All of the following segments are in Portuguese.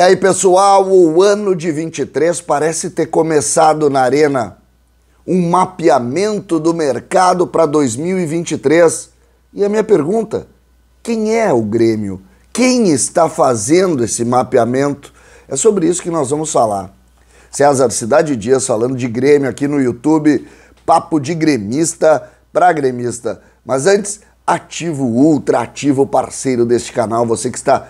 E aí, pessoal, o ano de 23 parece ter começado na Arena. Um mapeamento do mercado para 2023. E a minha pergunta: quem é o Grêmio? Quem está fazendo esse mapeamento? É sobre isso que nós vamos falar. César Cidade Dias falando de Grêmio aqui no YouTube, papo de gremista para gremista. Mas antes, ativo ultra, ativo parceiro deste canal, você que está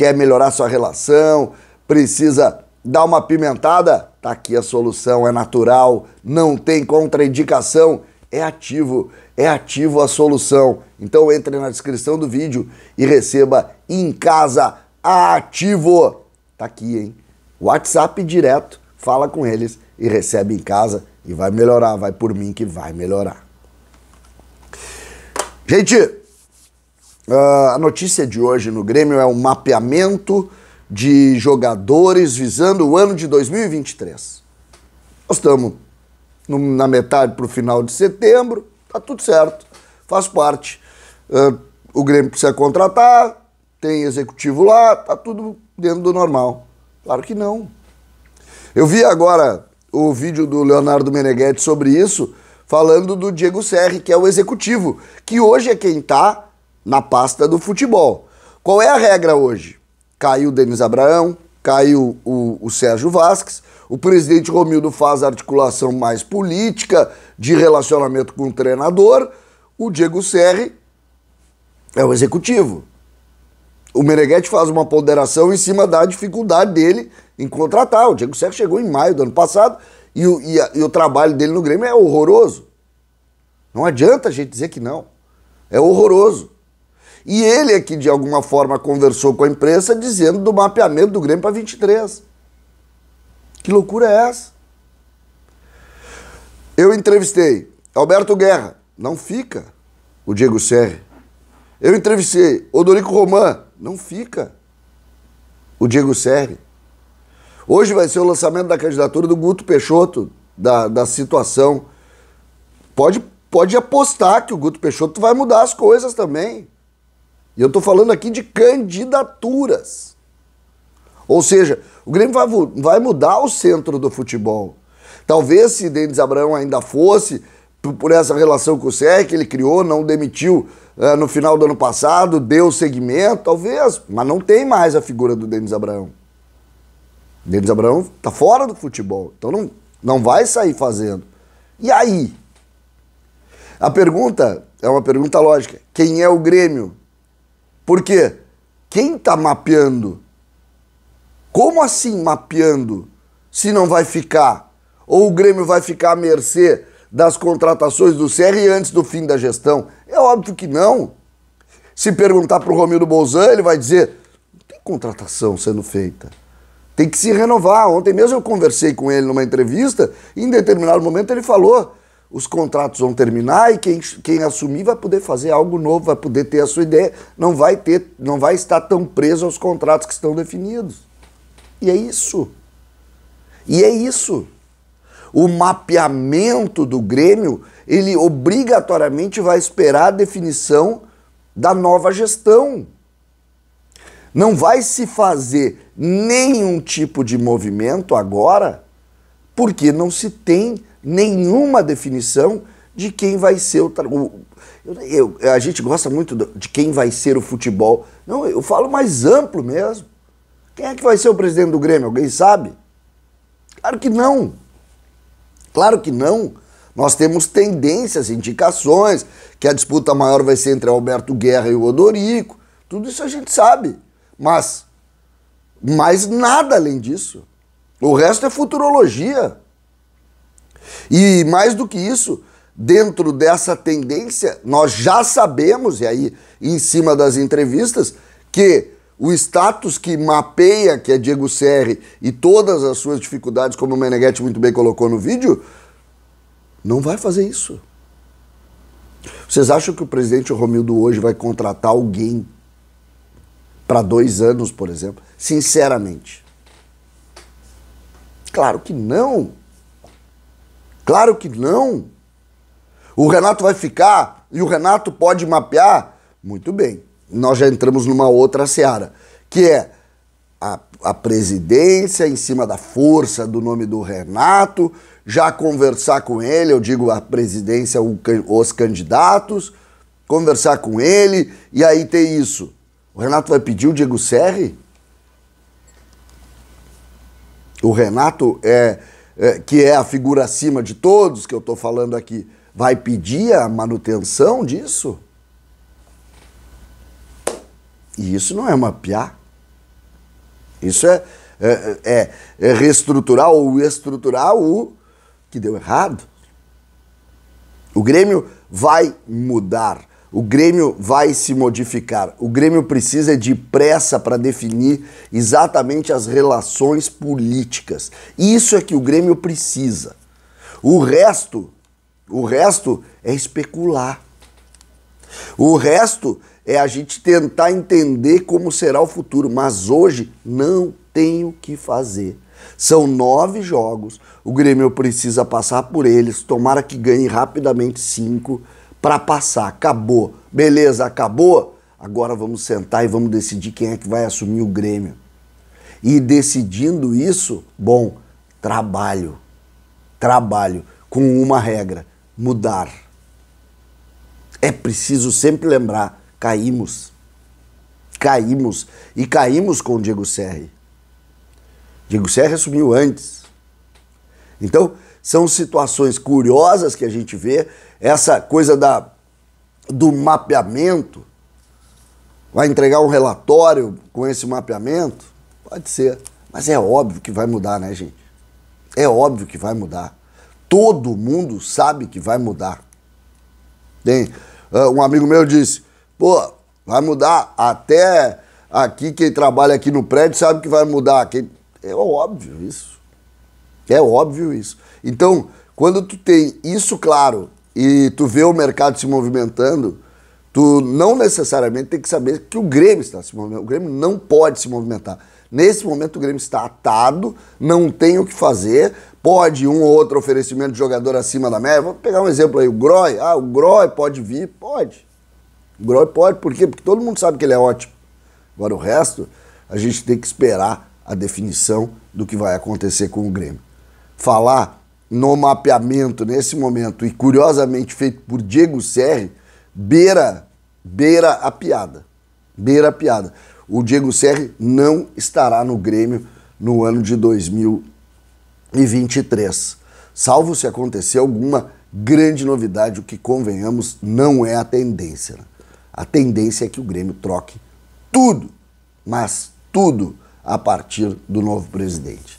quer melhorar sua relação, precisa dar uma pimentada, tá aqui a solução, é natural, não tem contraindicação, é ativo, é ativo a solução. Então entre na descrição do vídeo e receba em casa ativo. Tá aqui, hein? WhatsApp direto, fala com eles e recebe em casa e vai melhorar, vai por mim que vai melhorar. Gente, Uh, a notícia de hoje no Grêmio é o um mapeamento de jogadores visando o ano de 2023. Nós estamos no, na metade para o final de setembro, tá tudo certo, faz parte. Uh, o Grêmio precisa contratar, tem executivo lá, tá tudo dentro do normal. Claro que não. Eu vi agora o vídeo do Leonardo Meneghetti sobre isso, falando do Diego Serri, que é o executivo, que hoje é quem está na pasta do futebol. Qual é a regra hoje? Caiu o Denis Abraão, caiu o, o Sérgio Vasques, o presidente Romildo faz articulação mais política, de relacionamento com o treinador, o Diego Serri é o executivo. O Meneghetti faz uma ponderação em cima da dificuldade dele em contratar. O Diego Serri chegou em maio do ano passado e o, e, a, e o trabalho dele no Grêmio é horroroso. Não adianta a gente dizer que não. É horroroso. E ele é que, de alguma forma, conversou com a imprensa dizendo do mapeamento do Grêmio para 23. Que loucura é essa? Eu entrevistei Alberto Guerra, não fica. O Diego Serre, Eu entrevistei Odorico Roman, não fica. O Diego Serre. Hoje vai ser o lançamento da candidatura do Guto Peixoto, da, da situação. Pode, pode apostar que o Guto Peixoto vai mudar as coisas também. E eu estou falando aqui de candidaturas. Ou seja, o Grêmio vai, vai mudar o centro do futebol. Talvez se Denis Abraão ainda fosse, por essa relação com o Serra que ele criou, não demitiu uh, no final do ano passado, deu segmento, talvez, mas não tem mais a figura do Denis Abraão. Denis Abraão está fora do futebol, então não, não vai sair fazendo. E aí? A pergunta é uma pergunta lógica. Quem é o Grêmio? Porque quem está mapeando? Como assim mapeando? Se não vai ficar? Ou o Grêmio vai ficar à mercê das contratações do CR antes do fim da gestão? É óbvio que não. Se perguntar para o Romildo Bolzan, ele vai dizer: não tem contratação sendo feita. Tem que se renovar. Ontem mesmo eu conversei com ele numa entrevista, e em determinado momento ele falou: os contratos vão terminar e quem, quem assumir vai poder fazer algo novo, vai poder ter a sua ideia, não vai ter, não vai estar tão preso aos contratos que estão definidos. E é isso. E é isso. O mapeamento do Grêmio, ele obrigatoriamente vai esperar a definição da nova gestão. Não vai se fazer nenhum tipo de movimento agora, porque não se tem nenhuma definição de quem vai ser o. o eu, eu, a gente gosta muito de quem vai ser o futebol. Não, eu falo mais amplo mesmo. Quem é que vai ser o presidente do Grêmio? Alguém sabe? Claro que não. Claro que não. Nós temos tendências, indicações, que a disputa maior vai ser entre Alberto Guerra e o Odorico. Tudo isso a gente sabe. Mas mais nada além disso. O resto é futurologia. E mais do que isso, dentro dessa tendência, nós já sabemos, e aí em cima das entrevistas, que o status que mapeia, que é Diego Serri, e todas as suas dificuldades, como o Meneghetti muito bem colocou no vídeo, não vai fazer isso. Vocês acham que o presidente Romildo hoje vai contratar alguém para dois anos, por exemplo? Sinceramente. Claro que não. Claro que não. O Renato vai ficar e o Renato pode mapear? Muito bem. Nós já entramos numa outra seara, que é a, a presidência em cima da força do nome do Renato, já conversar com ele, eu digo a presidência, o, os candidatos, conversar com ele, e aí ter isso. O Renato vai pedir o Diego Serri? O Renato é é, que é a figura acima de todos que eu estou falando aqui, vai pedir a manutenção disso? E isso não é uma piá. Isso é, é, é, é reestruturar ou estruturar o que deu errado. O Grêmio vai mudar. O Grêmio vai se modificar. O Grêmio precisa de pressa para definir exatamente as relações políticas. Isso é que o Grêmio precisa. O resto, o resto é especular. O resto é a gente tentar entender como será o futuro, mas hoje não tem o que fazer. São nove jogos, o Grêmio precisa passar por eles, tomara que ganhe rapidamente cinco para passar. Acabou. Beleza, acabou. Agora vamos sentar e vamos decidir quem é que vai assumir o Grêmio. E decidindo isso, bom, trabalho. Trabalho com uma regra: mudar. É preciso sempre lembrar: caímos. Caímos. E caímos com o Diego Serri. Diego Serri assumiu antes. Então, são situações curiosas que a gente vê, essa coisa da, do mapeamento. Vai entregar um relatório com esse mapeamento? Pode ser. Mas é óbvio que vai mudar, né, gente? É óbvio que vai mudar. Todo mundo sabe que vai mudar. Tem, ah, um amigo meu disse: pô, vai mudar. Até aqui, quem trabalha aqui no prédio sabe que vai mudar. Quem... É óbvio isso. É óbvio isso. Então, quando tu tem isso claro e tu vê o mercado se movimentando, tu não necessariamente tem que saber que o Grêmio está se movimentando. O Grêmio não pode se movimentar. Nesse momento o Grêmio está atado, não tem o que fazer. Pode um ou outro oferecimento de jogador acima da média. Vou pegar um exemplo aí, o Groy. Ah, o Groy pode vir? Pode. O Groy pode, por quê? Porque todo mundo sabe que ele é ótimo. Agora o resto, a gente tem que esperar a definição do que vai acontecer com o Grêmio falar no mapeamento nesse momento, e curiosamente feito por Diego Serri, beira, beira a piada. Beira a piada. O Diego Serri não estará no Grêmio no ano de 2023. Salvo se acontecer alguma grande novidade, o que convenhamos não é a tendência. Né? A tendência é que o Grêmio troque tudo, mas tudo a partir do novo presidente.